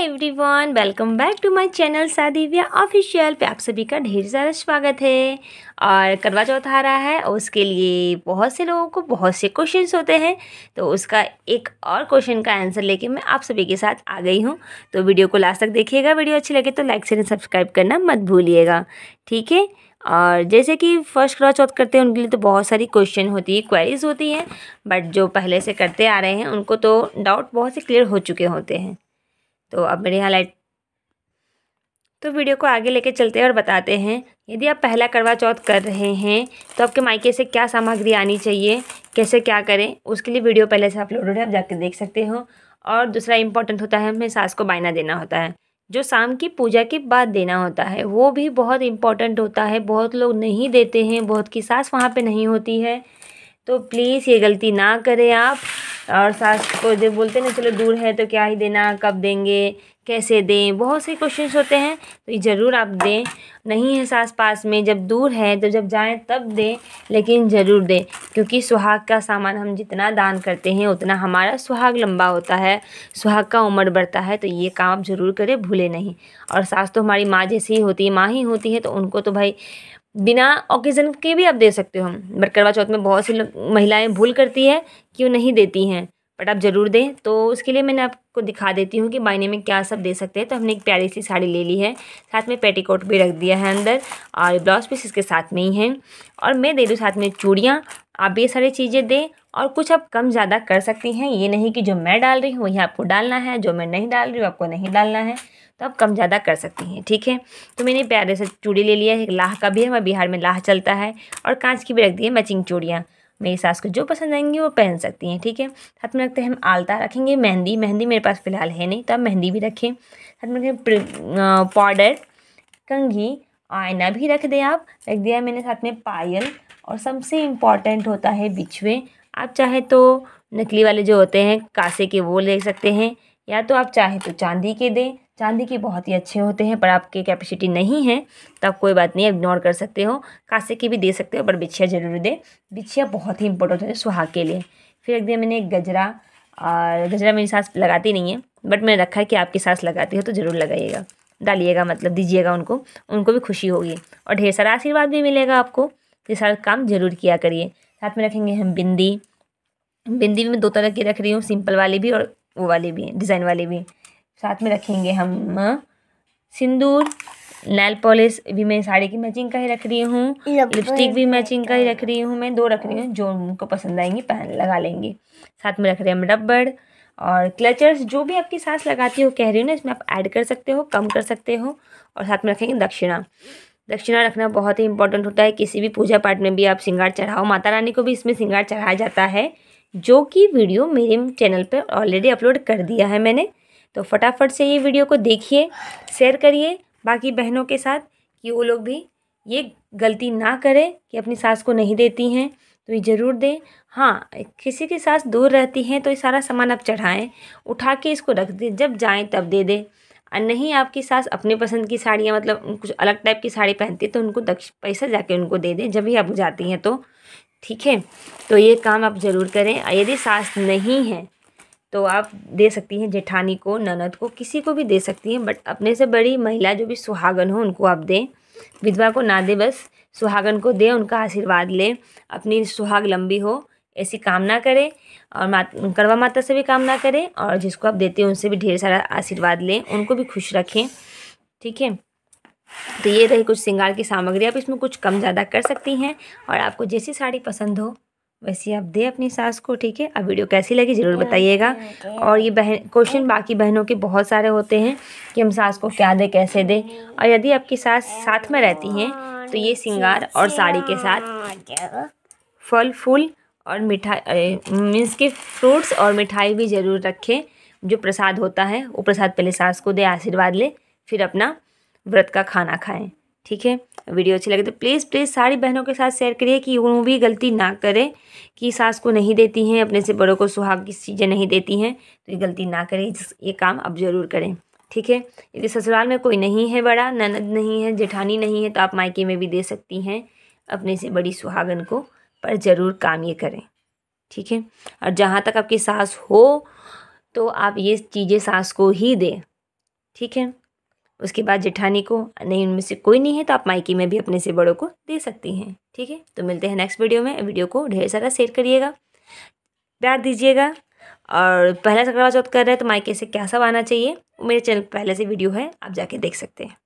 Everyone welcome back to my channel Sadivya official पे आप सभी का ढेर सारा स्वागत है और करवा चौथ आ रहा है उसके लिए बहुत से लोगों को बहुत से क्वेश्चंस होते हैं तो उसका एक और क्वेश्चन का आंसर लेके मैं आप सभी के साथ आ गई हूँ तो वीडियो को लास्ट तक देखिएगा वीडियो अच्छी लगे तो लाइक शेयर सब्सक्राइब करना मत भूलिएगा ठीक है और जैसे कि फर्स्ट क्रॉस चौथ करते हैं उनके लिए तो बहुत सारी क्वेश्चन होती है क्वेरीज होती हैं बट जो पहले से करते आ रहे हैं उनको तो डाउट बहुत से क्लियर हो चुके होते हैं तो अब मेरे यहाँ लाइट तो वीडियो को आगे लेके चलते हैं और बताते हैं यदि आप पहला करवा चौथ कर रहे हैं तो आपके मायके से क्या सामग्री आनी चाहिए कैसे क्या करें उसके लिए वीडियो पहले से अपलोडेड है आप जाकर देख सकते हो और दूसरा इम्पोर्टेंट होता है हमें सास को बायना देना होता है जो शाम की पूजा के बाद देना होता है वो भी बहुत इम्पोर्टेंट होता है बहुत लोग नहीं देते हैं बहुत की सास वहाँ पर नहीं होती है तो प्लीज़ ये गलती ना करें आप और सास को जब बोलते ना चलो दूर है तो क्या ही देना कब देंगे कैसे दें बहुत से क्वेश्चंस होते हैं तो ये ज़रूर आप दें नहीं है सास पास में जब दूर है तो जब जाएं तब दें लेकिन ज़रूर दें क्योंकि सुहाग का सामान हम जितना दान करते हैं उतना हमारा सुहाग लंबा होता है सुहाग का उम्र बढ़ता है तो ये काम आप ज़रूर करें भूले नहीं और सास तो हमारी माँ जैसी ही होती है माँ ही होती है तो उनको तो भाई बिना ओकेज़न के भी आप दे सकते हो बट करवा चौथ में बहुत सी महिलाएं भूल करती है कि वो नहीं देती हैं बट आप ज़रूर दें तो उसके लिए मैंने आपको दिखा देती हूँ कि मायने में क्या सब दे सकते हैं तो हमने एक प्यारी सी साड़ी ले ली है साथ में पेटीकोट भी रख दिया है अंदर और ब्लाउज पीस इसके साथ में ही है और मैं दे दूँ साथ में चूड़ियाँ आप ये सारी चीज़ें दें और कुछ आप कम ज़्यादा कर सकती हैं ये नहीं कि जो मैं डाल रही हूँ वही आपको डालना है जो मैं नहीं डाल रही हूँ आपको नहीं डालना है तो आप कम ज़्यादा कर सकती हैं ठीक है तो मैंने प्यारे से चूड़ी ले लिया है एक लाह का भी है हमारे बिहार में लाह चलता है और कांच की भी रख दी है मैचिंग चूड़ियाँ मेरी सास को जो पसंद आएंगी वो पहन सकती हैं ठीक है साथ में रखते हैं हम आलता रखेंगे मेहंदी मेहंदी मेरे पास फ़िलहाल है नहीं तो आप मेहंदी भी रखें साथ में रखें पाउडर कंघी आयना भी रख दें आप रख दिया मैंने साथ में पायल और सबसे इम्पॉर्टेंट होता है बिछुए आप चाहे तो नकली वाले जो होते हैं कांसे के वो ले सकते हैं या तो आप चाहे तो चांदी के दें चांदी के बहुत ही अच्छे होते हैं पर आपकी कैपेसिटी नहीं है तो आप कोई बात नहीं इग्नोर कर सकते हो कांसे के भी दे सकते हो पर बिछिया जरूर दें बिछिया बहुत ही इंपॉर्टेंट होते हैं सुहाग के लिए फिर एक दिन मैंने गजरा और गजरा मेरी सांस लगाती नहीं है बट मैंने रखा है कि आपकी सांस लगाती हो तो ज़रूर लगाइएगा डालिएगा मतलब दीजिएगा उनको उनको भी खुशी होगी और ढेर सारा आशीर्वाद भी मिलेगा आपको ये सारा काम जरूर किया करिए साथ में रखेंगे हम बिंदी बिंदी भी मैं दो तरह की रख रही हूँ सिंपल वाली भी और वो वाली भी डिज़ाइन वाली भी साथ में रखेंगे हम सिंदूर नैल पॉलिश भी मैं साड़ी की मैचिंग का ही रख रही हूँ लिपस्टिक भी मैचिंग का ही रख रही हूँ मैं दो रख रही हूँ जो उनको पसंद आएंगी पहन लगा लेंगे साथ में रख रहे हैं हम रबड़ और क्लचर्स जो भी आपकी सांस लगाती हो कह रही हो ना इसमें आप ऐड कर सकते हो कम कर सकते हो और साथ में रखेंगे दक्षिणा दक्षिणा रखना बहुत ही इंपॉर्टेंट होता है किसी भी पूजा पाठ में भी आप सिंगार चढ़ाओ माता रानी को भी इसमें सिंगार चढ़ाया जाता है जो कि वीडियो मेरे चैनल पर ऑलरेडी अपलोड कर दिया है मैंने तो फटाफट से ये वीडियो को देखिए शेयर करिए बाकी बहनों के साथ कि वो लोग भी ये गलती ना करें कि अपनी सास को नहीं देती हैं तो ये ज़रूर दें हाँ किसी की सास दूर रहती हैं तो ये सारा सामान आप चढ़ाएँ उठा के इसको रख दें जब जाएँ तब दे दें और नहीं आपकी सास अपने पसंद की साड़ियाँ मतलब कुछ अलग टाइप की साड़ी पहनती है तो उनको दक्ष पैसा जाके उनको दे दें जब भी आप जाती हैं तो ठीक है तो ये काम आप ज़रूर करें यदि सास नहीं है तो आप दे सकती हैं जेठानी को ननद को किसी को भी दे सकती हैं बट अपने से बड़ी महिला जो भी सुहागन हो उनको आप दें विधवा को ना दें बस सुहागन को दें उनका आशीर्वाद लें अपनी सुहाग लंबी हो ऐसी कामना करें और मात करवा माता से भी कामना करें और जिसको आप देते हैं उनसे भी ढेर सारा आशीर्वाद लें उनको भी खुश रखें ठीक है तो ये रही कुछ श्रृंगार की सामग्री आप इसमें कुछ कम ज़्यादा कर सकती हैं और आपको जैसी साड़ी पसंद हो वैसे आप दे अपनी सास को ठीक है अब वीडियो कैसी लगी ज़रूर बताइएगा और ये बहन क्वेश्चन oh. बाकी बहनों के बहुत सारे होते हैं कि हम सास को क्या दें कैसे दें और यदि आपकी सास साथ में रहती हैं तो ये सिंगार और साड़ी के साथ फल फूल और मिठाई मीन्स के फ्रूट्स और मिठाई भी ज़रूर रखें जो प्रसाद होता है वो प्रसाद पहले सास को दे आशीर्वाद ले फिर अपना व्रत का खाना खाएँ ठीक है वीडियो अच्छी लगे तो प्लीज़ प्लीज़ सारी बहनों के साथ शेयर करिए कि वो भी गलती ना करें कि सास को नहीं देती हैं अपने से बड़ों को सुहाग की चीज़ें नहीं देती हैं तो ये गलती ना करें ये काम अब ज़रूर करें ठीक है यदि ससुराल में कोई नहीं है बड़ा ननद नहीं है जेठानी नहीं है तो आप मायके में भी दे सकती हैं अपने से बड़ी सुहागन को पर ज़रूर काम ये करें ठीक है और जहाँ तक आपकी सास हो तो आप ये चीज़ें सास को ही दें ठीक है उसके बाद जेठानी को नहीं उनमें से कोई नहीं है तो आप माइकी में भी अपने से बड़ों को दे सकती हैं ठीक है तो मिलते हैं नेक्स्ट वीडियो में वीडियो को ढेर सारा शेयर करिएगा प्यार दीजिएगा और पहला करवा चौथ कर रहे हैं तो माइके से क्या सब आना चाहिए मेरे चैनल पहले से वीडियो है आप जाके देख सकते हैं